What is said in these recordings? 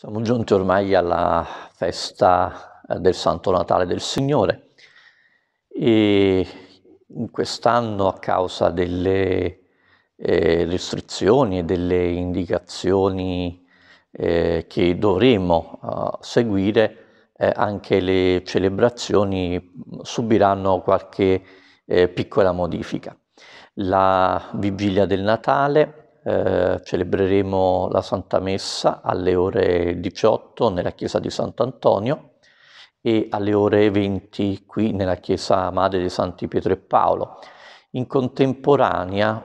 Siamo giunti ormai alla festa eh, del Santo Natale del Signore e quest'anno a causa delle eh, restrizioni e delle indicazioni eh, che dovremo eh, seguire, eh, anche le celebrazioni subiranno qualche eh, piccola modifica. La vigilia del Natale eh, celebreremo la Santa Messa alle ore 18 nella chiesa di Sant'Antonio e alle ore 20 qui nella chiesa Madre dei Santi Pietro e Paolo. In contemporanea,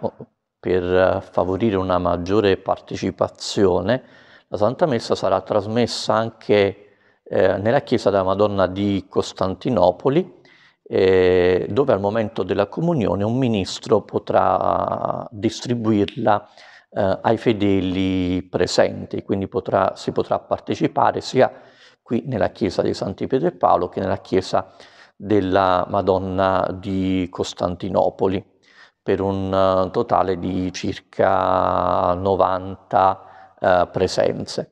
per favorire una maggiore partecipazione, la Santa Messa sarà trasmessa anche eh, nella chiesa della Madonna di Costantinopoli eh, dove al momento della comunione un ministro potrà distribuirla eh, ai fedeli presenti, quindi potrà, si potrà partecipare sia qui nella chiesa di Santi Pietro e Paolo che nella chiesa della Madonna di Costantinopoli per un eh, totale di circa 90 eh, presenze.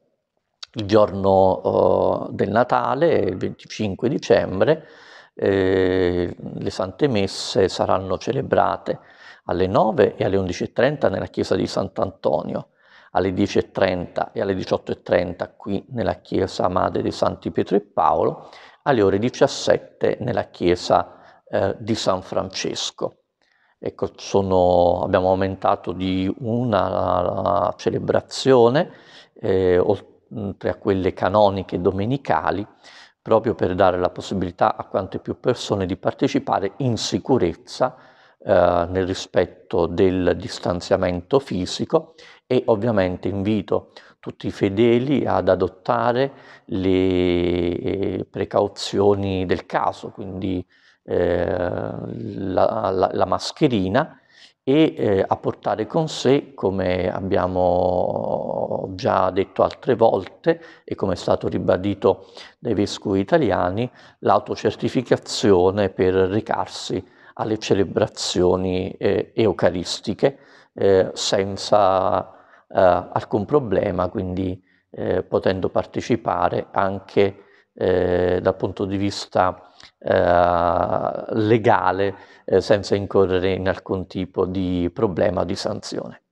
Il giorno eh, del Natale, il 25 dicembre, eh, le sante messe saranno celebrate alle 9 e alle 11.30 nella chiesa di Sant'Antonio, alle 10.30 e alle 18.30 qui nella chiesa Madre dei Santi Pietro e Paolo, alle ore 17 nella chiesa eh, di San Francesco. Ecco, sono, abbiamo aumentato di una la, la celebrazione, eh, oltre a quelle canoniche domenicali, proprio per dare la possibilità a quante più persone di partecipare in sicurezza eh, nel rispetto del distanziamento fisico e ovviamente invito tutti i fedeli ad adottare le eh, precauzioni del caso, quindi eh, la, la, la mascherina e eh, a portare con sé, come abbiamo già detto altre volte e come è stato ribadito dai vescovi italiani, l'autocertificazione per recarsi alle celebrazioni eh, eucaristiche eh, senza eh, alcun problema, quindi eh, potendo partecipare anche eh, dal punto di vista eh, legale eh, senza incorrere in alcun tipo di problema o di sanzione.